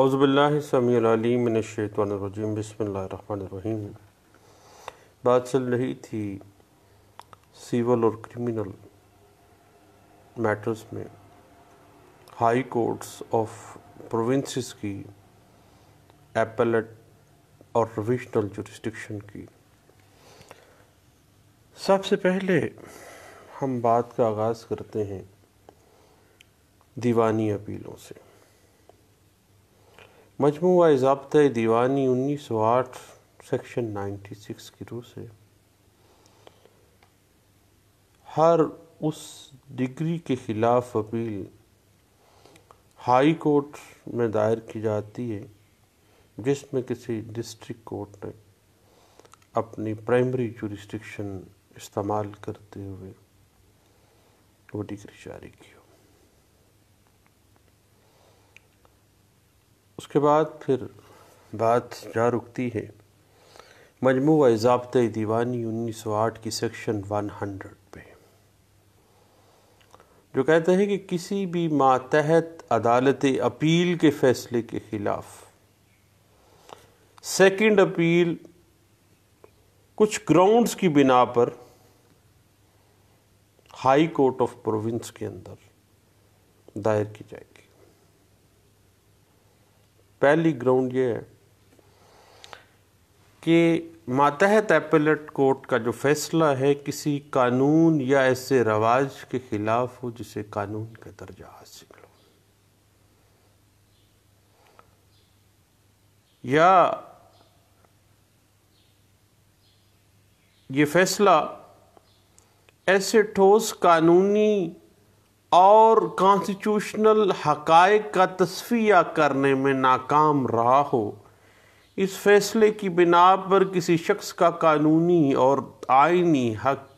अवज़बिल्लामीशतवानरजीम बसमीम बात चल रही थी सिविल और क्रिमिनल मैटर्स में हाई कोर्ट्स ऑफ प्रोविंसेस की एपलेट और रिविजनल जुरिस्टिक्शन की सबसे पहले हम बात का आगाज़ करते हैं दीवानी अपीलों से मजमू ज़बत दीवानी उन्नीस सौ आठ सेक्शन नाइन्टी सिक्स की रूह से हर उस डिग्री के ख़िलाफ़ अपील हाई कोर्ट में दायर की जाती है जिसमें किसी डिस्ट्रिक्ट कोर्ट ने अपनी प्राइमरी जुरिस्टिक्शन इस्तेमाल करते हुए वो डिग्री जारी की हो उसके बाद फिर बात जहाँ रुकती है मजमू ज़ाबत दीवानी 1908 की सेक्शन 100 पे जो कहते हैं कि किसी भी मातहत अदालत अपील के फैसले के ख़िलाफ़ सेकंड अपील कुछ ग्राउंड्स की बिना पर हाई कोर्ट ऑफ प्रोविंस के अंदर दायर की जाएगी पहली ग्राउंड ये है कि मातहत एपलेट कोर्ट का जो फैसला है किसी कानून या ऐसे रवाज के ख़िलाफ़ हो जिसे कानून का दर्जा हासिल हो या ये फैसला ऐसे ठोस कानूनी और कॉन्स्टिट्यूशनल हकायक का तस्फिया करने में नाकाम रहा हो इस फैसले की बिना पर किसी शख्स का कानूनी और आइनी हक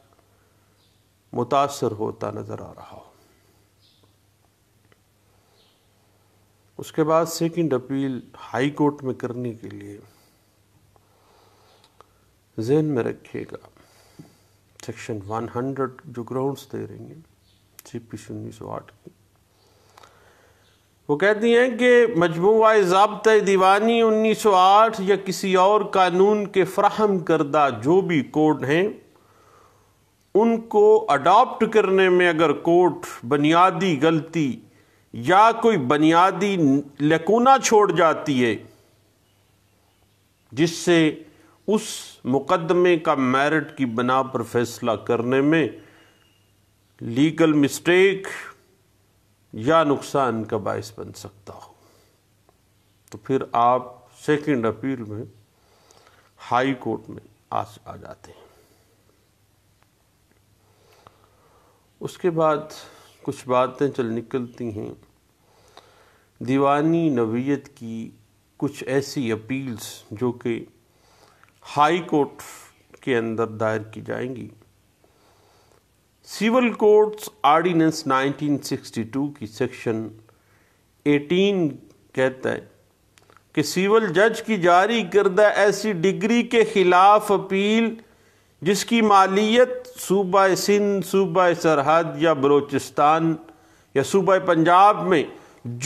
मुतासर होता नज़र आ रहा हो उसके बाद सेकंड अपील हाई कोर्ट में करने के लिए जहन में रखिएगा सेक्शन 100 जो ग्राउंड्स दे रही हैं छिप सुन्नी सौ आठ वो कहती हैं कि मजमू ज़बत दीवानी 1908 या किसी और कानून के फ्राहम करदा जो भी कोड हैं उनको अडॉप्ट करने में अगर कोर्ट बुनियादी गलती या कोई बुनियादी लकूना छोड़ जाती है जिससे उस मुकदमे का मेरिट की बना पर फैसला करने में लीगल मिस्टेक या नुकसान का बायस बन सकता हो तो फिर आप सेकंड अपील में हाई कोर्ट में आज आ जाते हैं उसके बाद कुछ बातें चल निकलती हैं दीवानी नवीयत की कुछ ऐसी अपील्स जो कि हाई कोर्ट के अंदर दायर की जाएंगी सिविल कोर्ट्स आर्डिनेंस 1962 की सेक्शन 18 कहता है कि सिविल जज की जारी करदा ऐसी डिग्री के खिलाफ अपील जिसकी मालियत सूबा सिंध सूबा सरहद या बलोचिस्तान या सूबा पंजाब में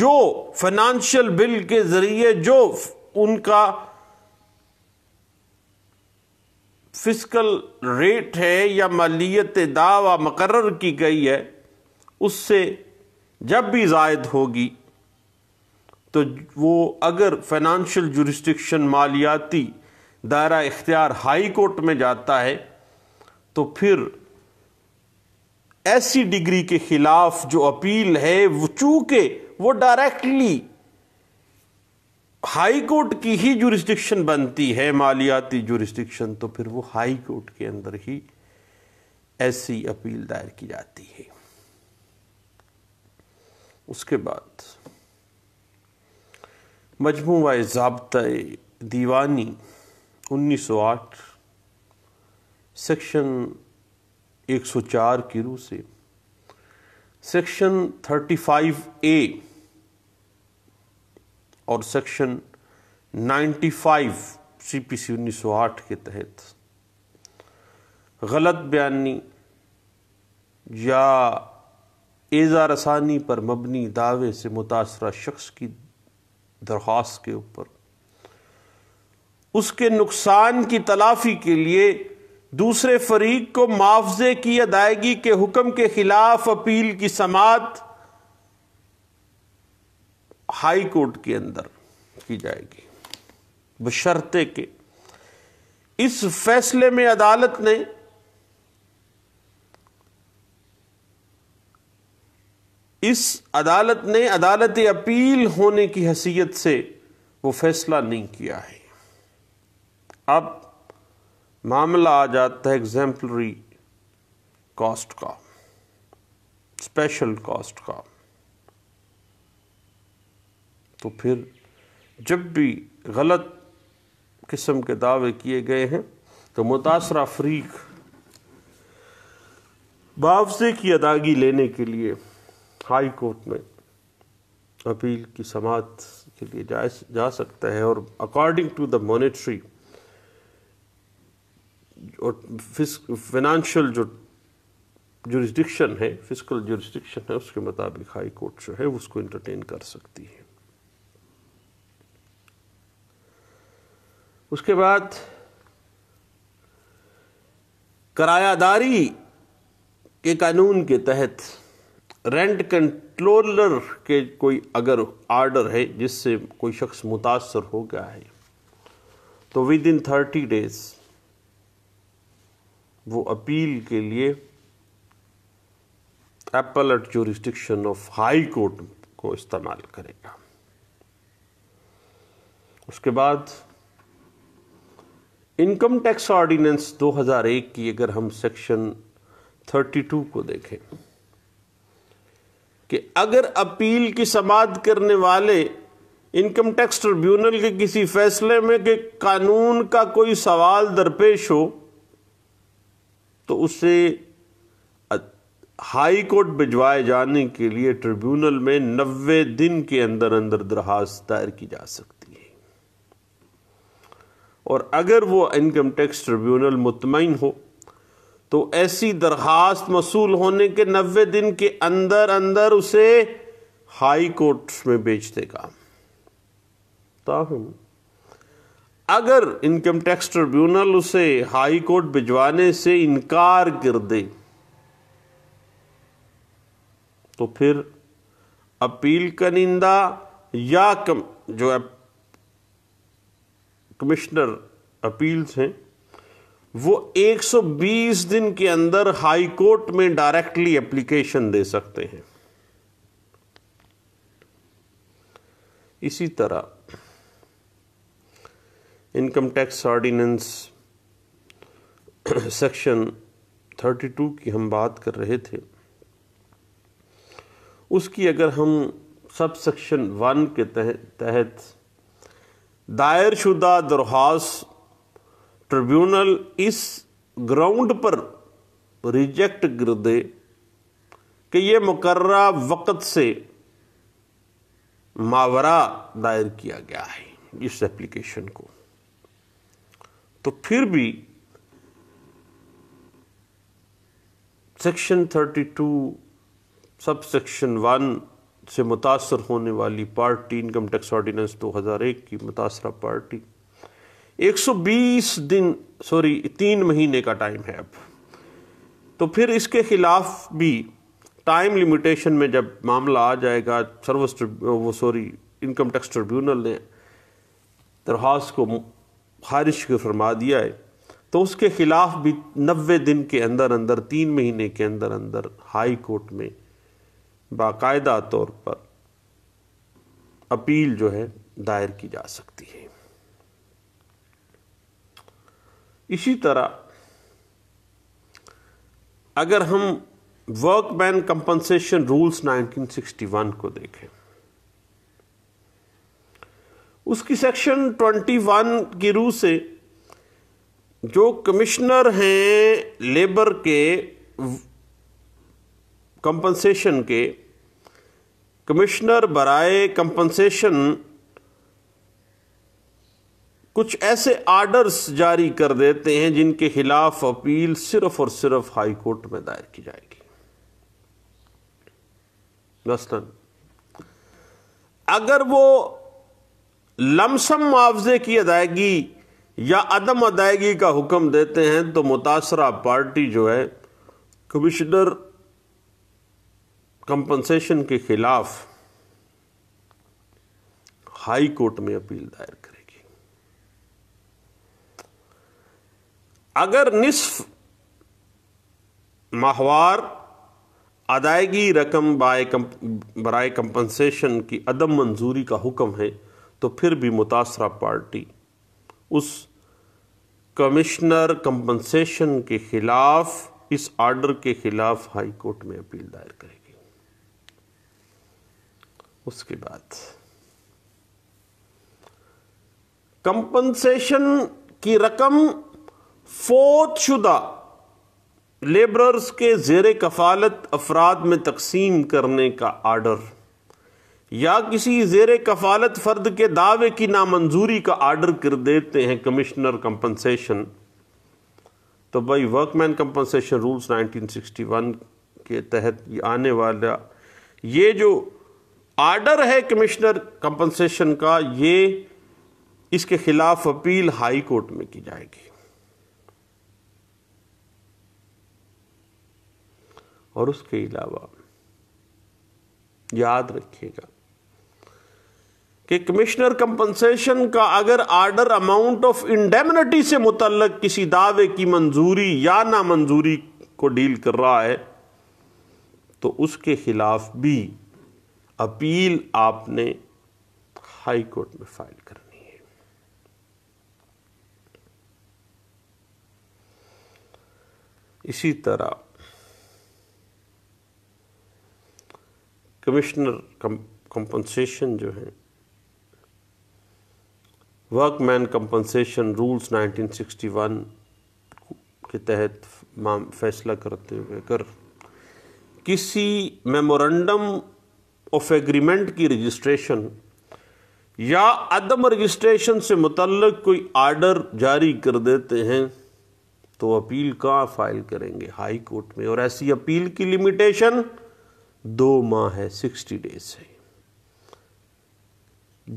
जो फाइनेंशियल बिल के ज़रिए जो उनका फिजिकल रेट है या मालियत दावा मकर की गई है उससे जब भी जायद होगी तो वो अगर फाइनेंशियल जुरिस्टिक्शन मालियाती दायरा इख्तियार हाई कोर्ट में जाता है तो फिर ऐसी डिग्री के खिलाफ जो अपील है वो चूँकि वो डायरेक्टली हाई कोर्ट की ही जुरिस्डिक्शन बनती है मालियाती जुरिस्डिक्शन तो फिर वो हाई कोर्ट के अंदर ही ऐसी अपील दायर की जाती है उसके बाद मजमू जबता दीवानी 1908 सेक्शन 104 की रू से सेक्शन 35 ए और सेक्शन 95 सौ आठ के तहत गलत बयानी या एजा रसानी पर मबनी दावे से मुतासर शख्स की दरख्वास्त के ऊपर उसके नुकसान की तलाफी के लिए दूसरे फरीक को मुआवजे की अदायगी के हुक्म के खिलाफ अपील की समात हाई कोर्ट के अंदर की जाएगी बशर्ते के इस फैसले में अदालत ने इस अदालत ने अदालत अपील होने की हैसियत से वो फैसला नहीं किया है अब मामला आ जाता है एग्जाम्पलरी कॉस्ट का स्पेशल कॉस्ट का तो फिर जब भी गलत किस्म के दावे किए गए हैं तो मुतासर अफरीक मुआवजे की अदायगी लेने के लिए हाई कोर्ट में अपील की समात के लिए जा, जा सकता है और अकॉर्डिंग टू द मॉनेटरी और फिनेंशियल जो जुरिस्डिक्शन है फिजिकल जुरिस्डिक्शन है उसके मुताबिक हाई कोर्ट जो है उसको इंटरटेन कर सकती है उसके बाद करायादारी के कानून के तहत रेंट कंट्रोलर के कोई अगर आर्डर है जिससे कोई शख्स मुतासर हो गया है तो विद इन थर्टी डेज वो अपील के लिए appellate jurisdiction of high court को इस्तेमाल करेगा उसके बाद इनकम टैक्स ऑर्डिनेंस 2001 की अगर हम सेक्शन 32 को देखें कि अगर अपील की समाध करने वाले इनकम टैक्स ट्रिब्यूनल के किसी फैसले में के कानून का कोई सवाल दरपेश हो तो उसे हाई कोर्ट भिजवाए जाने के लिए ट्रिब्यूनल में नब्बे दिन के अंदर अंदर दरखास्त दायर की जा सकती और अगर वो इनकम टैक्स ट्रिब्यूनल मुतमिन हो तो ऐसी दरख्वास्त मसूल होने के नबे दिन के अंदर अंदर उसे हाई कोर्ट में बेच देगा ताहम अगर इनकम टैक्स ट्रिब्यूनल उसे हाई कोर्ट भिजवाने से इनकार कर दे तो फिर अपील निंदा या कम जो कमिश्नर अपील्स हैं वो 120 दिन के अंदर हाई कोर्ट में डायरेक्टली एप्लीकेशन दे सकते हैं इसी तरह इनकम टैक्स ऑर्डिनेंस सेक्शन 32 की हम बात कर रहे थे उसकी अगर हम सब सेक्शन वन के तहत दायर शुदा दरख्वास्त ट्रिब्यूनल इस ग्राउंड पर रिजेक्ट कर दे कि यह मुकर्रा वक़्त से मावरा दायर किया गया है इस एप्लीकेशन को तो फिर भी सेक्शन 32 सब सेक्शन वन से मुतासर होने वाली पार्टी इनकम टैक्स ऑर्डिनेंस 2001 की मुतासर पार्टी 120 दिन सॉरी तीन महीने का टाइम है अब तो फिर इसके खिलाफ भी टाइम लिमिटेशन में जब मामला आ जाएगा सर्विस वो सॉरी इनकम टैक्स ट्रिब्यूनल ने दरख्वास्त को खारिश को फरमा दिया है तो उसके खिलाफ भी नब्बे दिन के अंदर अंदर तीन महीने के अंदर अंदर हाई कोर्ट में बाकायदा तौर पर अपील जो है दायर की जा सकती है इसी तरह अगर हम वर्क मैन कंपनसेशन रूल्स 1961 को देखें उसकी सेक्शन 21 की रू से जो कमिश्नर हैं लेबर के कंपनसेशन के कमिश्नर बराए कंपनसेशन कुछ ऐसे आर्डर्स जारी कर देते हैं जिनके खिलाफ अपील सिर्फ और सिर्फ हाई कोर्ट में दायर की जाएगी मसलन अगर वो लमसम मुआवजे की अदायगी या अदम अदायगी का हुक्म देते हैं तो मुतासरा पार्टी जो है कमिश्नर कंपनसेशन के खिलाफ हाई कोर्ट में अपील दायर करेगी अगर निस्फ माहवार अदायगी रकम बाय बरए कंपनसेशन की अदम मंजूरी का हुक्म है तो फिर भी मुतासरा पार्टी उस कमिश्नर कंपनसेशन के खिलाफ इस आर्डर के खिलाफ हाई कोर्ट में अपील दायर करेगी उसके बाद कंपनसेशन की रकम शुदा लेबरर्स के जेर कफालत अफराद में तकसीम करने का आर्डर या किसी जेर कफालत फ़र्द के दावे की नामंजूरी का आर्डर कर देते हैं कमिश्नर कंपनसेशन तो भाई वर्कमैन कंपनसेशन रूल्स 1961 के तहत आने वाला ये जो आर्डर है कमिश्नर कंपनसेशन का ये इसके खिलाफ अपील हाई कोर्ट में की जाएगी और उसके अलावा याद रखिएगा कि कमिश्नर कंपनसेशन का अगर आर्डर अमाउंट ऑफ इंडेमिनिटी से मुतलक किसी दावे की मंजूरी या नामंजूरी को डील कर रहा है तो उसके खिलाफ भी अपील आपने हाई कोर्ट में फाइल करनी है इसी तरह कमिश्नर कंपनसेशन जो है वर्कमैन कंपनसेशन रूल्स 1961 के तहत फैसला करते हुए अगर किसी मेमोरेंडम ऑफ एग्रीमेंट की रजिस्ट्रेशन या अदम रजिस्ट्रेशन से मुतल कोई आर्डर जारी कर देते हैं तो अपील कहाँ फाइल करेंगे हाई कोर्ट में और ऐसी अपील की लिमिटेशन दो माह है सिक्सटी डेज है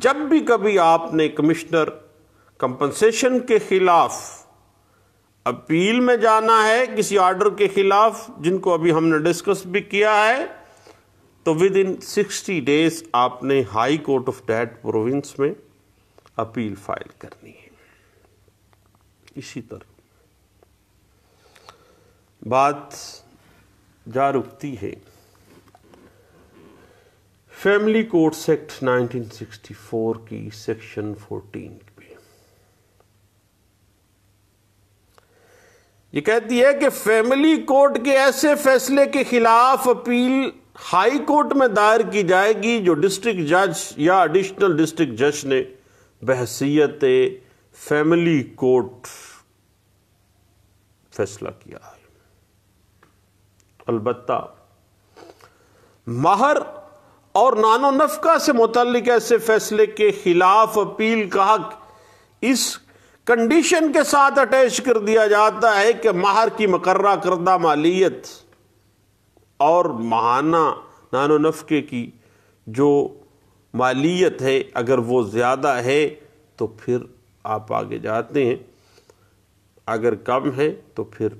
जब भी कभी आपने कमिश्नर कंपनसेशन के खिलाफ अपील में जाना है किसी ऑर्डर के खिलाफ जिनको अभी हमने डिस्कस भी किया है तो विद इन सिक्सटी डेज आपने high court of that province में अपील फाइल करनी है इसी तरह बात जा रुकती है फैमिली कोर्ट सेक्ट 1964 की सेक्शन 14 पे ये कहती है कि फैमिली कोर्ट के ऐसे फैसले के खिलाफ अपील हाई कोर्ट में दायर की जाएगी जो डिस्ट्रिक्ट जज या एडिशनल डिस्ट्रिक्ट जज ने बहसीयत फैमिली कोर्ट फैसला किया है अलबत्ता माहर और नानो नफका से मुतलिक ऐसे फैसले के खिलाफ अपील का हक इस कंडीशन के साथ अटैच कर दिया जाता है कि माहर की मकर्रा करदा मालियत और महाना नानो नफ़े की जो मालियत है अगर वो ज़्यादा है तो फिर आप आगे जाते हैं अगर कम है तो फिर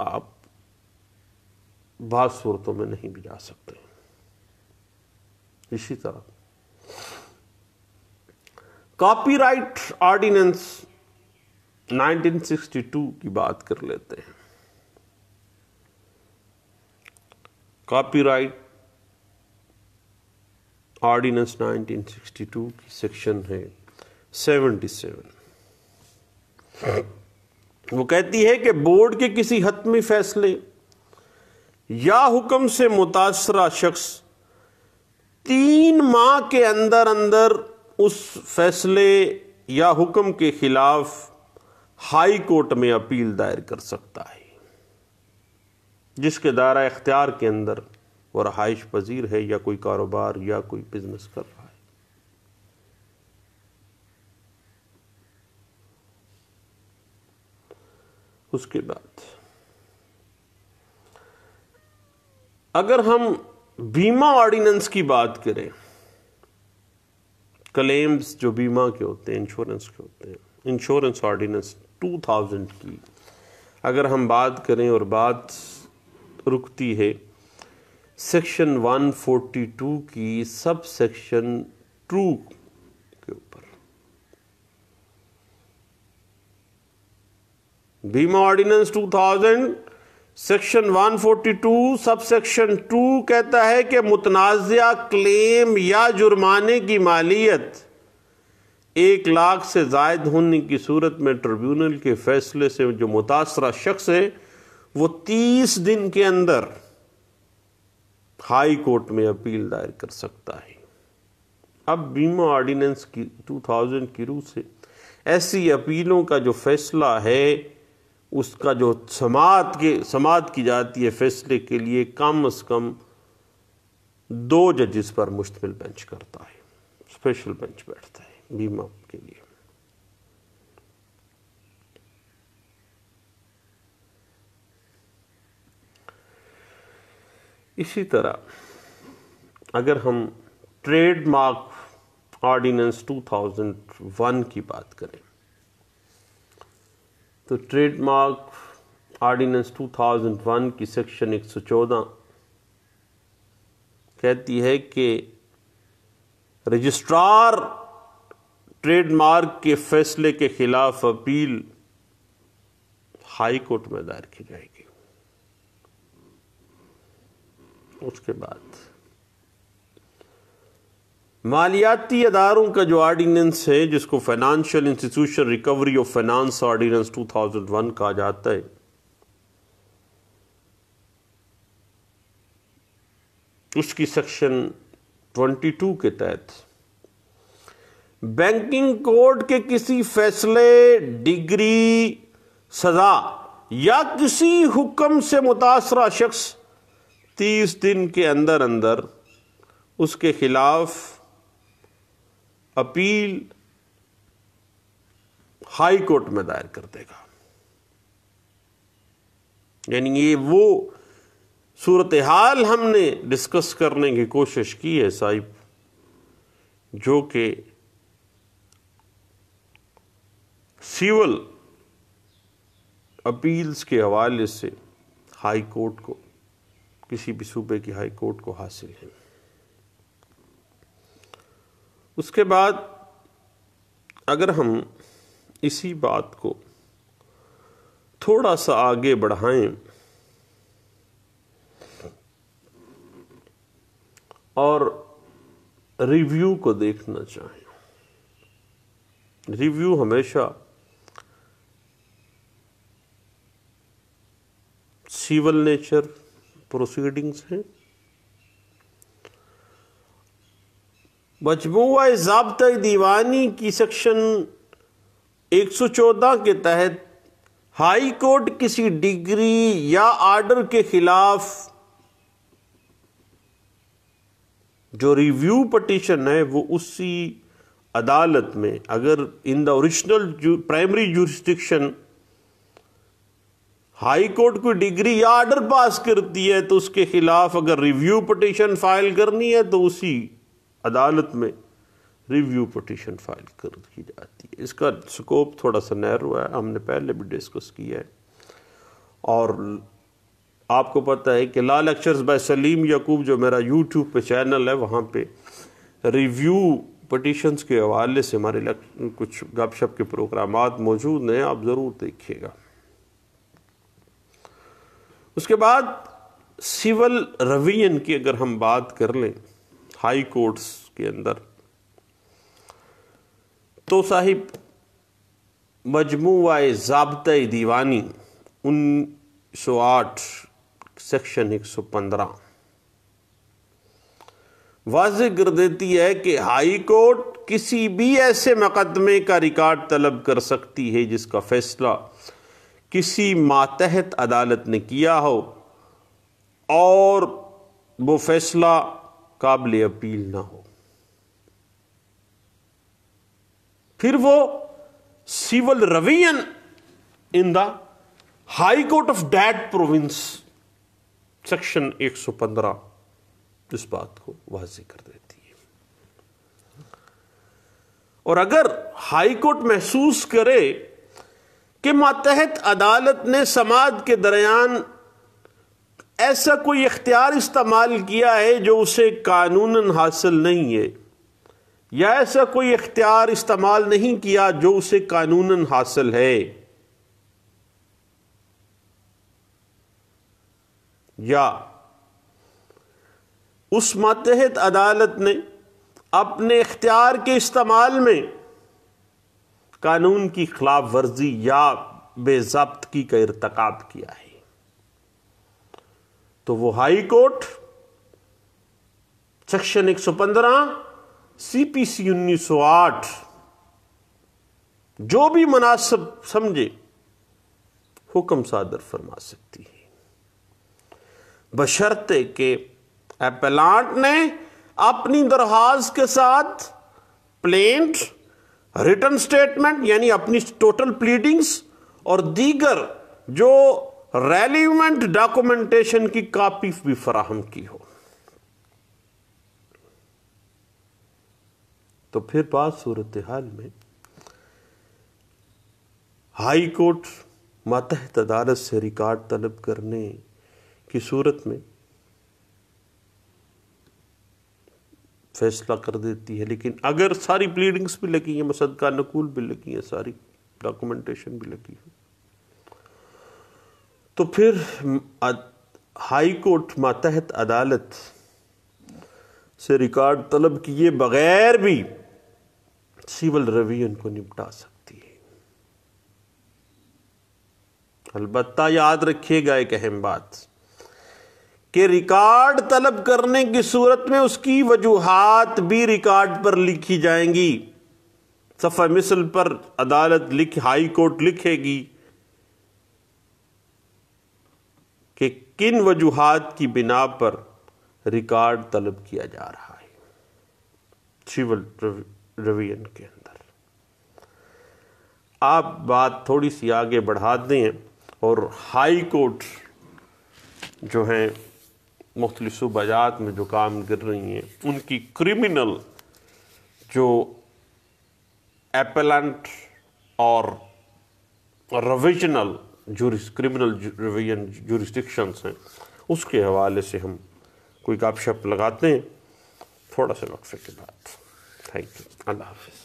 आप बाद सूरतों में नहीं भी जा सकते इसी तरह कॉपीराइट ऑर्डिनेंस 1962 की बात कर लेते हैं कॉपीराइट ऑर्डिनेंस 1962 की सेक्शन है 77 वो कहती है कि बोर्ड के किसी हतमी फैसले या हुक्म से मुतासरा शख्स तीन माह के अंदर अंदर उस फैसले या हुक्म के खिलाफ हाई कोर्ट में अपील दायर कर सकता है जिसके दायरा इख्तियार के अंदर वो रहाइश पजीर है या कोई कारोबार या कोई बिजनेस कर रहा है उसके बाद अगर हम बीमा ऑर्डिनेंस की बात करें क्लेम्स जो बीमा के होते हैं इंश्योरेंस के होते हैं इंश्योरेंस ऑर्डिनेंस 2000 की अगर हम बात करें और बात रुकती है सेक्शन 142 की सब सेक्शन टू के ऊपर बीमा ordinance 2000 section 142 sub section two कहता है कि मुतनाज़ क्लेम या जुर्माने की मालियत एक लाख से जायद होने की सूरत में ट्रिब्यूनल के फैसले से जो मुतासरा शख्स है वो तीस दिन के अंदर हाई कोर्ट में अपील दायर कर सकता है अब बीमा ऑर्डिनेंस की 2000 की रूह से ऐसी अपीलों का जो फैसला है उसका जो समात के समात की जाती है फैसले के लिए कम अज कम दो जजिस पर मुश्तमिल बेंच करता है स्पेशल बेंच बैठता है बीमा के लिए इसी तरह अगर हम ट्रेडमार्क ऑर्डिनेंस 2001 की बात करें तो ट्रेडमार्क ऑर्डिनेंस 2001 की सेक्शन 114 कहती है कि रजिस्ट्रार ट्रेडमार्क के फैसले के खिलाफ अपील हाई कोर्ट में दायर की जाएगी उसके बाद मालियाती अदारों का जो आर्डीनेंस है जिसको financial institution recovery of finance ordinance 2001 कहा जाता है उसकी सेक्शन 22 के तहत बैंकिंग कोर्ट के किसी फैसले डिग्री सजा या किसी हुक्म से मुतासरा शख्स तीस दिन के अंदर अंदर उसके खिलाफ अपील हाई कोर्ट में दायर कर देगा यानी ये वो सूरत हाल हमने डिस्कस करने की कोशिश की है साहिब जो कि सिविल अपील्स के हवाले से हाई कोर्ट को किसी भी सूबे की हाई कोर्ट को हासिल है उसके बाद अगर हम इसी बात को थोड़ा सा आगे बढ़ाएं और रिव्यू को देखना चाहें रिव्यू हमेशा सिविल नेचर प्रोसीडिंग्स हैं मजमुआ जबता दीवानी की सेक्शन 114 के तहत हाई कोर्ट किसी डिग्री या आर्डर के खिलाफ जो रिव्यू पटिशन है वो उसी अदालत में अगर in the original primary jurisdiction high court कोई डिग्री या आर्डर पास करती है तो उसके खिलाफ अगर रिव्यू पटिशन फाइल करनी है तो उसी अदालत में रिव्यू पटिशन फाइल कर दी जाती है इसका स्कोप थोड़ा सा नैरो है हमने पहले भी डिस्कस किया है और आपको पता है कि law lectures by Saleem Yaqoob जो मेरा यूट्यूब पे चैनल है वहाँ पे रिव्यू पटिशन के हवाले से हमारे कुछ गपशप के प्रोग्राम मौजूद हैं आप ज़रूर देखिएगा उसके बाद सिविल रवियन की अगर हम बात कर लें हाई कोर्ट्स के अंदर तो साहिब मजमू जबत दीवानी उन्नीस सौ आठ सेक्शन एक सौ पंद्रह वाज कर देती है कि हाई कोर्ट किसी भी ऐसे मुकदमे का रिकॉर्ड तलब कर सकती है जिसका फैसला किसी मातहत अदालत ने किया हो और वो फैसला काबिल अपील ना हो फिर वो civil revision in the high court of that province section 115 इस बात को वाजी कर देती है और अगर हाई कोर्ट महसूस करे के मातहत अदालत ने समाज के दरमियान ऐसा कोई इख्तियार इस्तेमाल किया है जो उसे कानूनन हासिल नहीं है या ऐसा कोई इख्तियार इस्तेमाल नहीं किया जो उसे कानूनन हासिल है या उस मातहत अदालत ने अपने इख्तियार के इस्तेमाल में कानून की खिलाफ वर्जी या बेजब्तगी का इरतकब किया है तो वो हाई कोर्ट सेक्शन 115 सीपीसी 1908 जो भी मुनासिब समझे हुक्म सादर फरमा सकती है बशर्ते के एपलांट ने अपनी दरहाज के साथ प्लेंट रिटर्न स्टेटमेंट यानी अपनी टोटल प्लीडिंग्स और दीगर जो रेलिवेंट डॉक्यूमेंटेशन की कापी भी फराहम की हो तो फिर बात सूरत हाल में हाई कोर्ट मातहत अदालत से रिकॉर्ड तलब करने की सूरत में फैसला कर देती है लेकिन अगर सारी प्लीडिंग्स भी लगी हैं मसद का नकूल भी लगी हैं सारी डॉक्यूमेंटेशन भी लगी है तो फिर हाई कोर्ट मातहत अदालत से रिकॉर्ड तलब किए बगैर भी सिविल रिवीजन को निपटा सकती है अलबत्ता याद रखिएगा एक अहम बात कि रिकॉर्ड तलब करने की सूरत में उसकी वजूहत भी रिकॉर्ड पर लिखी जाएंगी सफ़ा मिसल पर अदालत लिख हाई कोर्ट लिखेगी कि किन वजूहत की बिना पर रिकॉर्ड तलब किया जा रहा है सिविल रिवीजन के अंदर आप बात थोड़ी सी आगे बढ़ा दें और हाई कोर्ट जो हैं मुख्तलि सूबाजात में जो काम कर रही हैं उनकी क्रिमिनल जो एपेलेंट और revisional juris criminal revision jurisdictions हैं उसके हवाले से हम कोई गपशप लगाते हैं थोड़ा सा वक्फे के बाद थैंक यू अल्लाह हाफिज़